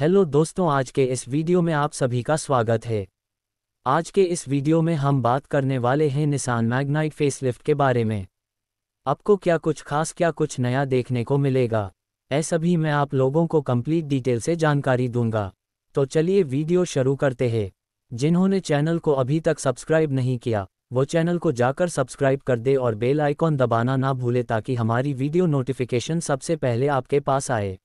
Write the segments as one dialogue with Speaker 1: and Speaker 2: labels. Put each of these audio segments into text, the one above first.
Speaker 1: hello दोस्तों आज के इस वीडियो में आप सभी का स्वागत है आज के इस वीडियो में हम बात करने वाले हैं निशान मैग्नाइट फेसलिफ्ट के बारे में आपको क्या कुछ खास क्या कुछ नया देखने को मिलेगा ऐसा भी मैं आप लोगों को कंप्लीट डिटेल से जानकारी दूंगा तो चलिए वीडियो शुरू करते हैं जिन्होंने चैनल को अभी तक सब्सक्राइब नहीं किया वो चैनल को जाकर सब्सक्राइब कर दे और बेल आइकॉन दबाना ना भूले ताकि हमारी वीडियो नोटिफिकेशन सबसे पहले आपके पास आए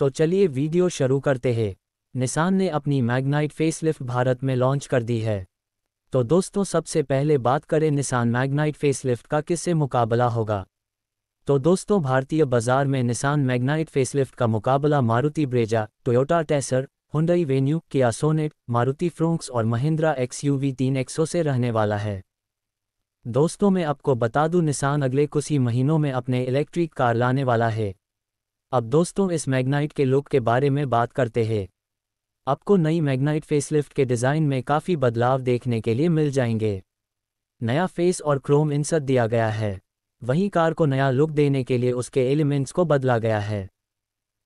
Speaker 1: तो चलिए वीडियो शुरू करते हैं निसान ने अपनी मैग्नाइट फेसलिफ्ट भारत में लॉन्च कर दी है तो दोस्तों सबसे पहले बात करें निसान मैग्नाइट फेसलिफ्ट का किससे मुकाबला होगा तो दोस्तों भारतीय बाजार में निसान मैग्नाइट फेसलिफ्ट का मुकाबला Maruti Brezza Toyota Taisor Hyundai Venue Kia Sonet Maruti Fronx और महिंद्रा एक्स यू तीन एक्सो से रहने वाला है दोस्तों मैं आपको बता दूं निसान अगले कुछ ही महीनों में अपने इलेक्ट्रिक कार लाने वाला है अब दोस्तों इस मैग्नाइट के लुक के बारे में बात करते हैं आपको नई मैग्नाइट फेसलिफ्ट के डिज़ाइन में काफ़ी बदलाव देखने के लिए मिल जाएंगे नया फेस और क्रोम इंसर्ट दिया गया है वहीं कार को नया लुक देने के लिए उसके एलिमेंट्स को बदला गया है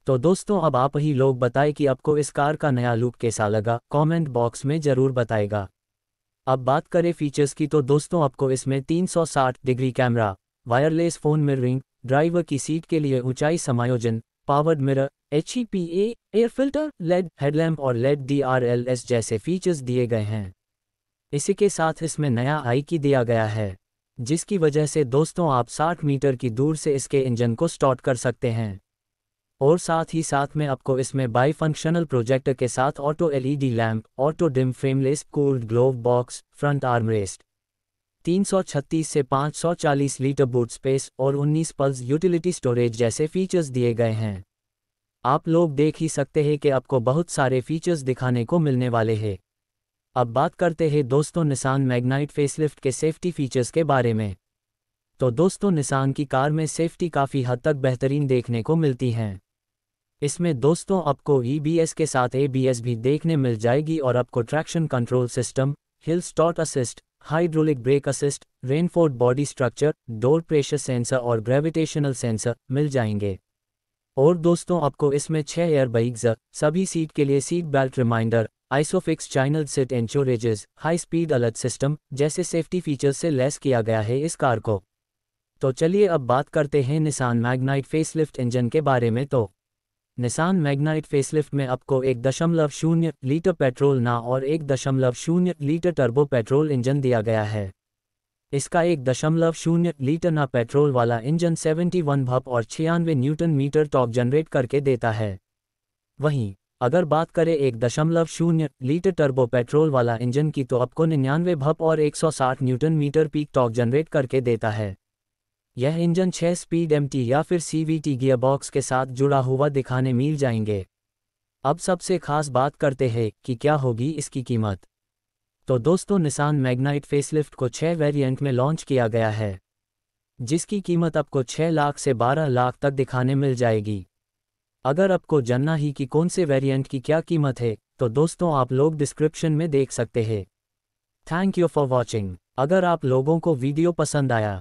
Speaker 1: तो दोस्तों अब आप ही लोग बताएं कि आपको इस कार का नया लुक कैसा लगा कमेंट बॉक्स में ज़रूर बताएगा अब बात करें फीचर्स की तो दोस्तों आपको इसमें 360 degree camera wireless phone mirroring driver की सीट के लिए ऊंचाई समायोजन powered mirror H air filter LED headlamp और लेड डीआरएलएस जैसे फीचर्स दिए गए हैं इसी के साथ इसमें नया आई की दिया गया है जिसकी वजह से दोस्तों आप 60 मीटर की दूर से इसके इंजन को स्टार्ट कर सकते हैं और साथ ही साथ में आपको इसमें बाई फंक्शनल प्रोजेक्टर के साथ auto LED lamp auto dim frameless cold glove box front arm rest 336 से 540 लीटर बूट स्पेस और 19 पल्स यूटिलिटी स्टोरेज जैसे फीचर्स दिए गए हैं आप लोग देख ही सकते हैं कि आपको बहुत सारे फीचर्स दिखाने को मिलने वाले हैं अब बात करते हैं दोस्तों निशान मैग्नाइट फेसलिफ्ट के सेफ्टी फीचर्स के बारे में तो दोस्तों निशान की कार में सेफ्टी काफ़ी हद तक बेहतरीन देखने को मिलती हैं इसमें दोस्तों आपको ई e के साथ ए भी देखने मिल जाएगी और आपको traction control system hill start assist hydraulic brake assist reinforced body structure door pressure sensor और ग्रेविटेशनल सेंसर मिल जाएंगे और दोस्तों आपको इसमें छह एयर बाइक सभी सीट के लिए सीट बेल्ट रिमाइंडर आइसोफिक्स चाइनल seat anchorages high speed alert system जैसे सेफ्टी फीचर्स से लेस किया गया है इस कार को तो चलिए अब बात करते हैं निशान मैग्नाइट फेसलिफ्ट इंजन के बारे में तो निसान मैग्नाइट फेसलिफ्ट में आपको एक दशमलव शून्य लीटर पेट्रोल ना और एक दशमलव शून्य लीटर टर्बो पेट्रोल इंजन दिया गया है इसका एक दशमलव शून्य लीटर ना पेट्रोल वाला इंजन 71 भप और छियानवे न्यूटन मीटर टॉक जनरेट करके देता है वहीं अगर बात करें एक दशमलव शून्य लीटर टर्बो पेट्रोल वाला इंजन की तो आपको निन्यानवे भप और 160 newton metre peak torque generate करके देता है यह इंजन 6 स्पीड एमटी या फिर सीवीटी गियरबॉक्स के साथ जुड़ा हुआ दिखाने मिल जाएंगे अब सबसे खास बात करते हैं कि क्या होगी इसकी कीमत तो दोस्तों निशान मैग्नाइट फेसलिफ्ट को छह वेरिएंट में लॉन्च किया गया है जिसकी कीमत आपको 6 लाख से 12 लाख तक दिखाने मिल जाएगी अगर आपको जानना ही कि कौन से वेरिएंट की क्या कीमत है तो दोस्तों आप लोग डिस्क्रिप्शन में देख सकते हैं थैंक यू फॉर वॉचिंग अगर आप लोगों को वीडियो पसंद आया